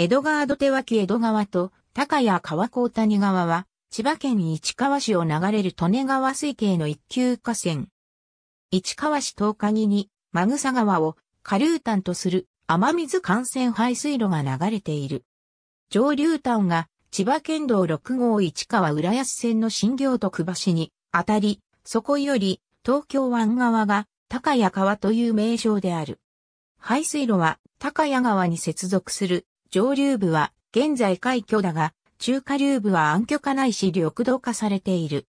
江戸川土手脇江戸川と高谷川高谷川は、千葉県市川市を流れる利根川水系の一級河川。市川市東鍵に、マグサ川を下流端とする雨水幹線排水路が流れている。上流端が千葉県道6号市川浦安線の新行徳橋にあたり、そこより東京湾側が高谷川という名称である。排水路は高谷川に接続する上流部は現在海峡だが、中下流部は暗渠化ないし緑道化されている。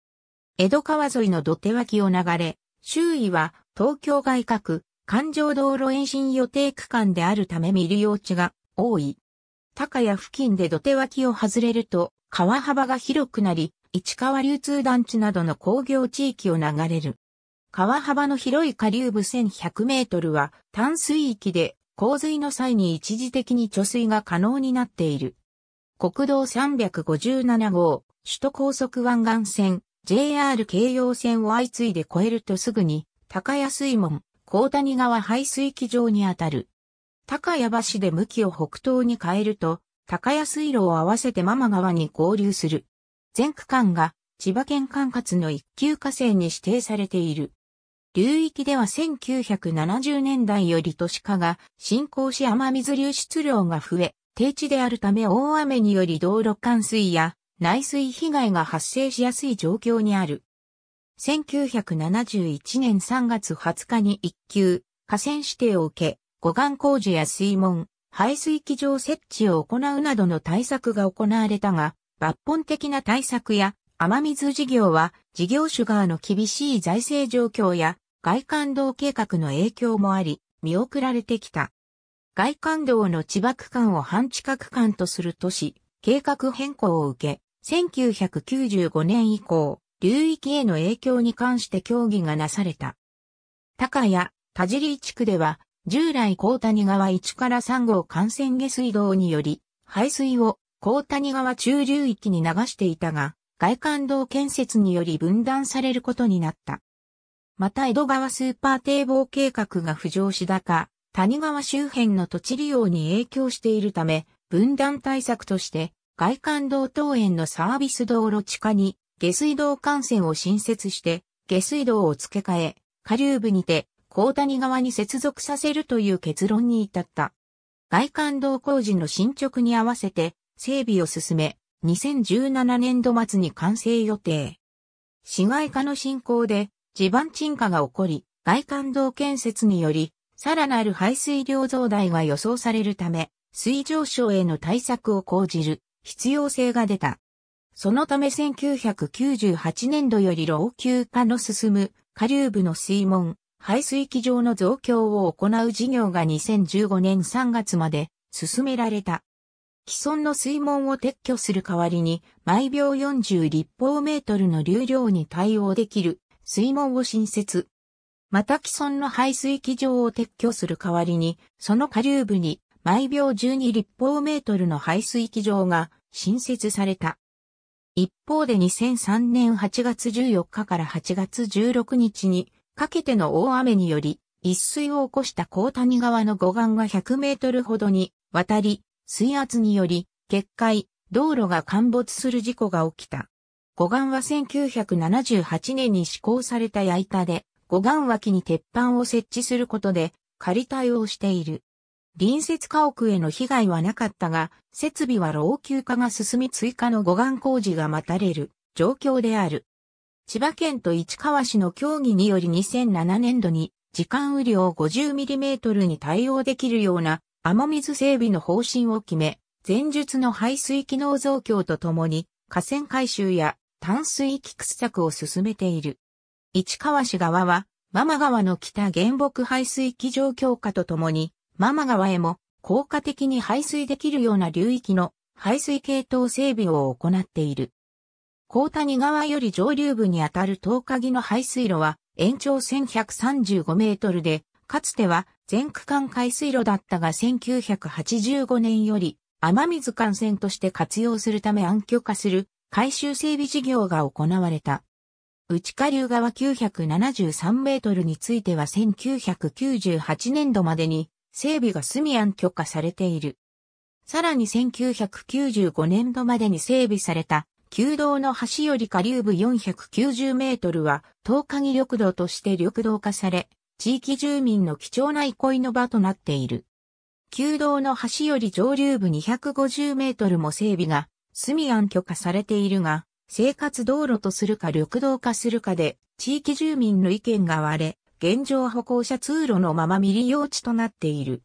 江戸川沿いの土手脇を流れ、周囲は東京外郭、環状道路延伸予定区間であるため見る用地が多い。高屋付近で土手脇を外れると、川幅が広くなり、市川流通団地などの工業地域を流れる。川幅の広い下流部1100メートルは淡水域で洪水の際に一時的に貯水が可能になっている。国道357号、首都高速湾岸線、JR 京葉線を相次いで越えるとすぐに、高谷水門、高谷川排水機場にあたる。高谷橋で向きを北東に変えると、高谷水路を合わせてママ川に合流する。全区間が千葉県管轄の一級河川に指定されている。流域では1970年代より都市化が進行し雨水流出量が増え、低地であるため大雨により道路冠水や内水被害が発生しやすい状況にある。1971年3月20日に一級河川指定を受け、護岸工事や水門、排水機場設置を行うなどの対策が行われたが、抜本的な対策や雨水事業は事業主側の厳しい財政状況や外環道計画の影響もあり、見送られてきた。外環道の千葉区間を半地下区間とする都市、計画変更を受け、1995年以降、流域への影響に関して協議がなされた。高谷、田尻地区では、従来高谷川1から3号幹線下水道により、排水を高谷川中流域に流していたが、外環道建設により分断されることになった。また江戸川スーパー堤防計画が浮上し高、谷川周辺の土地利用に影響しているため、分断対策として、外環道東園のサービス道路地下に、下水道幹線を新設して、下水道を付け替え、下流部にて、高谷川に接続させるという結論に至った。外環道工事の進捗に合わせて、整備を進め、2017年度末に完成予定。市街化の進行で、地盤沈下が起こり、外環道建設により、さらなる排水量増大が予想されるため、水上昇への対策を講じる必要性が出た。そのため1998年度より老朽化の進む下流部の水門、排水機場の増強を行う事業が2015年3月まで進められた。既存の水門を撤去する代わりに、毎秒40立方メートルの流量に対応できる水門を新設。また既存の排水機場を撤去する代わりに、その下流部に毎秒12立方メートルの排水機場が新設された。一方で2003年8月14日から8月16日にかけての大雨により、一水を起こした高谷川の護岸が100メートルほどに渡り、水圧により、決壊、道路が陥没する事故が起きた。護岸は1978年に施行された矢板で、護岸脇に鉄板を設置することで、仮対応している。隣接家屋への被害はなかったが、設備は老朽化が進み追加の護岸工事が待たれる状況である。千葉県と市川市の協議により2007年度に時間雨量 50mm に対応できるような雨水整備の方針を決め、前述の排水機能増強とともに河川改修や淡水域掘削を進めている。市川市側は、ママ川の北原木排水機場強化とともに、ママ川へも効果的に排水できるような流域の排水系統整備を行っている。高谷川より上流部にあたる東鍵の排水路は延長1135メートルで、かつては全区間海水路だったが1985年より雨水幹線として活用するため暗渠化する改修整備事業が行われた。内下流側973メートルについては1998年度までに整備がスみア許可されている。さらに1995年度までに整備された旧道の橋より下流部490メートルは、東鍵緑道として緑道化され、地域住民の貴重な憩いの場となっている。旧道の橋より上流部250メートルも整備が住案許可されているが、生活道路とするか緑道化するかで、地域住民の意見が割れ、現状歩行者通路のまま未利用地となっている。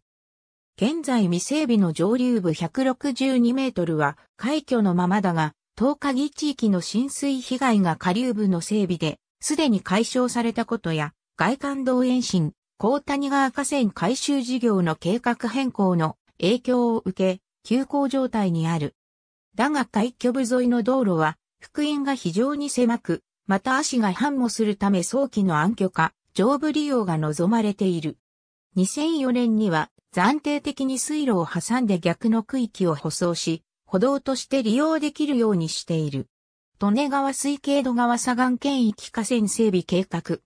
現在未整備の上流部162メートルは、開挙のままだが、東鍵地域の浸水被害が下流部の整備で、すでに解消されたことや、外環道延伸、高谷川河川改修事業の計画変更の影響を受け、休校状態にある。だが海峡部沿いの道路は、福音が非常に狭く、また足が繁茂するため早期の暗挙化、上部利用が望まれている。2004年には暫定的に水路を挟んで逆の区域を舗装し、歩道として利用できるようにしている。利根川水系戸川左岸圏域河川整備計画。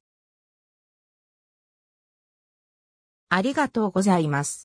ありがとうございます。